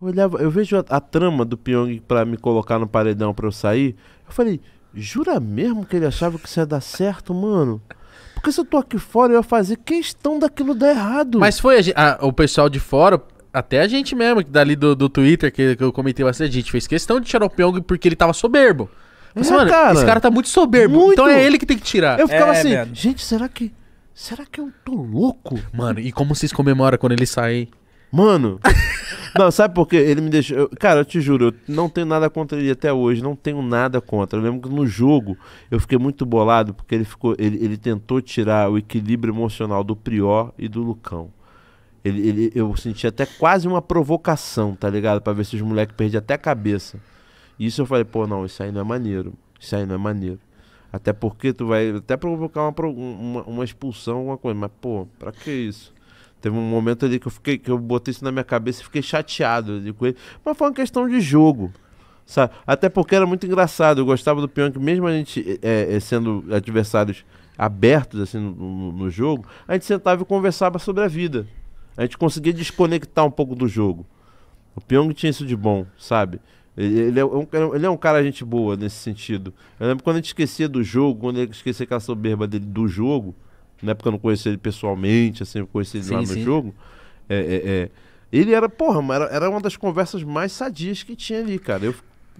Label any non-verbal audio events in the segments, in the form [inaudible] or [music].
Eu olhava, eu vejo a, a trama do Pyong para me colocar no paredão para eu sair. Eu falei, jura mesmo que ele achava que isso ia dar certo, mano? Porque se eu tô aqui fora, eu ia fazer questão daquilo dar errado. Mas foi a, a, o pessoal de fora, até a gente mesmo, que dali do, do Twitter, que, que eu comentei bastante, a gente fez questão de tirar o Pyong porque ele tava soberbo. Mas, é, mano, cara. esse cara tá muito soberbo, então muito. então é ele que tem que tirar. Eu ficava é, assim, mesmo. gente, será que. Será que eu tô louco? Mano, e como vocês comemoram quando ele sai Mano. Não, sabe por quê? Ele me deixou. cara, eu te juro, eu não tenho nada contra ele até hoje, não tenho nada contra. Eu lembro que no jogo eu fiquei muito bolado porque ele ficou. Ele, ele tentou tirar o equilíbrio emocional do Prior e do Lucão. Ele, ele, eu senti até quase uma provocação, tá ligado? Pra ver se os moleques perdiam até a cabeça. E isso eu falei, pô, não, isso aí não é maneiro. Isso aí não é maneiro. Até porque tu vai até provocar uma, uma, uma expulsão, alguma coisa. Mas, pô, pra que isso? Teve um momento ali que eu fiquei, que eu botei isso na minha cabeça e fiquei chateado ali com ele. Mas foi uma questão de jogo. Sabe? Até porque era muito engraçado. Eu gostava do Pyong, mesmo a gente é, é, sendo adversários abertos assim no, no, no jogo, a gente sentava e conversava sobre a vida. A gente conseguia desconectar um pouco do jogo. O Pyong tinha isso de bom, sabe? Ele é, um, ele é um cara gente boa nesse sentido. Eu lembro quando a gente esquecia do jogo, quando ele esquecia aquela soberba dele do jogo, na época eu não conhecia ele pessoalmente, assim, eu conheci ele sim, lá no sim. jogo. É, é, é, Ele era, porra, era, era uma das conversas mais sadias que tinha ali, cara. Eu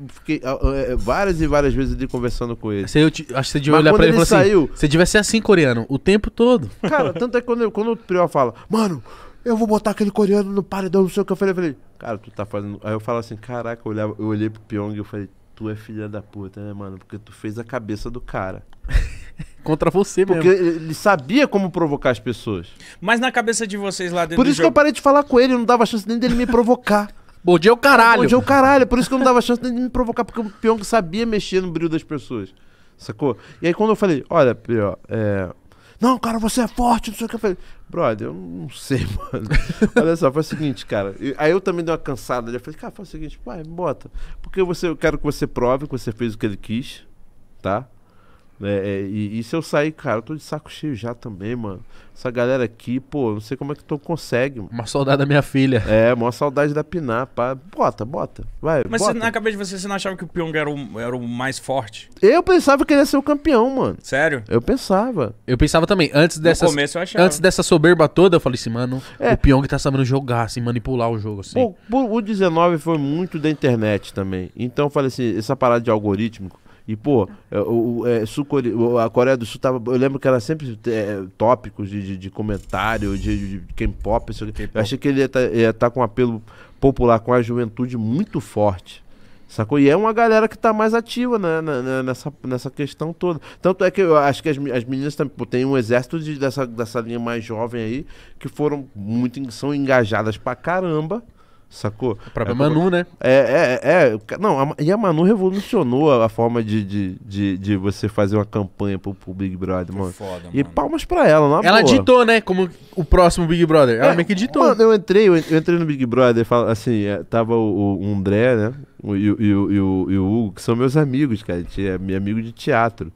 fiquei é, várias e várias vezes ali conversando com ele. eu te, acho que você devia Mas olhar pra ele e falar assim, saiu, assim, você devia ser assim, coreano, o tempo todo. [laughs] Cara, tanto é que quando, quando o Priol fala, mano, eu vou botar aquele coreano no paredão, não sei o que eu falei. Eu falei, cara, tu tá fazendo. Aí eu falo assim, caraca, eu, olhava, eu olhei pro Pyong e eu falei, tu é filha da puta, né, mano? Porque tu fez a cabeça do cara contra você mesmo. Porque ele sabia como provocar as pessoas. Mas na cabeça de vocês lá dentro Por isso que jogo... eu parei de falar com ele, não dava chance nem dele me provocar. [laughs] Bom dia o caralho. Bom dia o caralho. Por isso que eu não dava chance nem de me provocar, porque o que sabia mexer no brilho das pessoas. Sacou? E aí quando eu falei, olha, Pio, é... Não, cara, você é forte, não sei o que. Eu falei, brother, eu não sei, [laughs] mano. Olha só, foi o seguinte, cara. Aí eu também dei uma cansada. Né? Eu falei, cara, faz o seguinte, vai, bota. Porque você, eu quero que você prove que você fez o que ele quis, tá? Né, é, e, e, se eu sair, cara, eu tô de saco cheio já também, mano. Essa galera aqui, pô, não sei como é que tu consegue. Uma saudade da minha filha. É, uma saudade da Pinar, pá. Bota, bota. Vai. Mas bota. Você, na cabeça de você, você não achava que o Pyong era o, era o mais forte? Eu pensava que ele ia ser o campeão, mano. Sério? Eu pensava. Eu pensava também. Antes dessa. começo eu achava. Antes dessa soberba toda, eu falei assim, mano, é. o Pyong tá sabendo jogar, assim, manipular o jogo, assim. Pô, o 19 foi muito da internet também. Então eu falei assim, essa parada de algoritmo e, pô, é, o, é, a Coreia do Sul tava. Eu lembro que era sempre é, tópicos de, de, de, comentário, de, de K-pop. Eu achei que ele ia tá, estar tá com um apelo popular com a juventude muito forte. Sacou? E é uma galera que tá mais ativa né, na, né, né, nessa, nessa questão toda. Tanto é que eu acho que as, as meninas também, pô, tem um exército de, dessa, dessa linha mais jovem aí, que foram muito, são engajadas pra caramba. Sacou? A é, Manu, é né? É, é, é, é. Não, a, e a Manu revolucionou a, a forma de, de, de, de, você fazer uma campanha pro, pro Big Brother, mano. Foda, mano. E palmas pra ela, não Ela ditou, né? Como o próximo Big Brother. Ela é, meio que ditou. Mano, eu entrei, eu entrei no Big Brother, assim, é, tava o, o André, né? O, e, e, e, o, e o Hugo, que são meus amigos, cara. É meu amigo de teatro.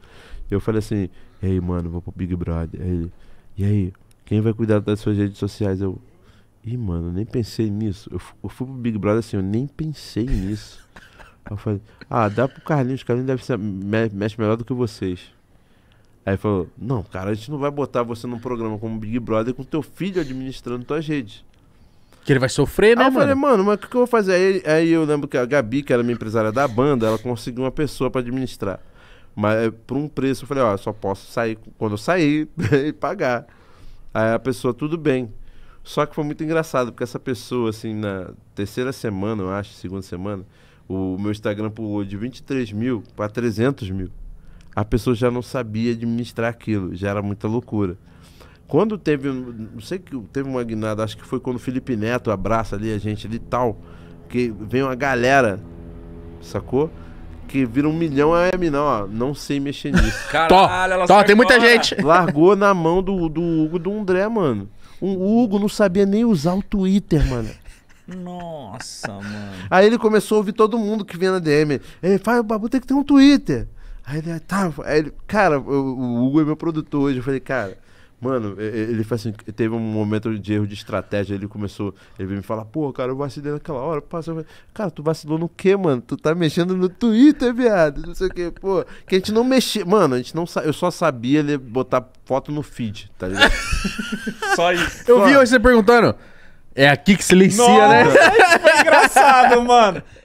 Eu falei assim, ei, mano, vou pro Big Brother. Aí, e aí, quem vai cuidar das suas redes sociais? Eu. Ih, mano, eu nem pensei nisso. Eu, eu fui pro Big Brother assim, eu nem pensei nisso. eu falei, ah, dá pro Carlinhos, Carlinhos deve ser, me, mexe melhor do que vocês. Aí falou, não, cara, a gente não vai botar você num programa como Big Brother com teu filho administrando tuas redes. Que ele vai sofrer, né, aí eu mano? falei, mano, mas o que, que, eu vou fazer? Aí, aí, eu lembro que a Gabi, que era minha empresária da banda, ela conseguiu uma pessoa para administrar. Mas eh, por um preço, eu falei, ó, eu só posso sair quando eu sair [laughs] e pagar. Aí a pessoa, tudo bem. Só que foi muito engraçado, porque essa pessoa, assim, na terceira semana, eu acho, segunda semana, o meu Instagram pulou de 23 mil para 300 mil. A pessoa já não sabia administrar aquilo, já era muita loucura. Quando teve, não sei que teve uma guinada, acho que foi quando o Felipe Neto abraça ali a gente ali tal, que vem uma galera, sacou? Que vira um milhão a M, não, ó, não sei mexer nisso. [laughs] Caralho, ela Tó, tem muita gente. Largou na mão do, do Hugo do André, mano. Um Hugo não sabia nem usar o Twitter, mano. Nossa, mano. Aí ele começou a ouvir todo mundo que vinha na DM. Ele fala, o Babu tem que ter um Twitter. Aí ele, tá, aí ele, cara, o, o Hugo é meu produtor hoje. Eu falei, cara, Mano, ele fez assim, teve um momento de erro de estratégia, ele começou, ele veio me falar, pô, cara, eu vacilei naquela hora, passa, cara, tu vacilou no quê, mano? Tu tá mexendo no Twitter, viado, não sei o quê, pô, que a gente não mexia, mano, a gente não, eu só sabia ele botar foto no feed, tá ligado? [laughs] só isso. Eu só. vi hoje você perguntando, é aqui que silencia, né? Nossa, né? Isso foi engraçado, mano.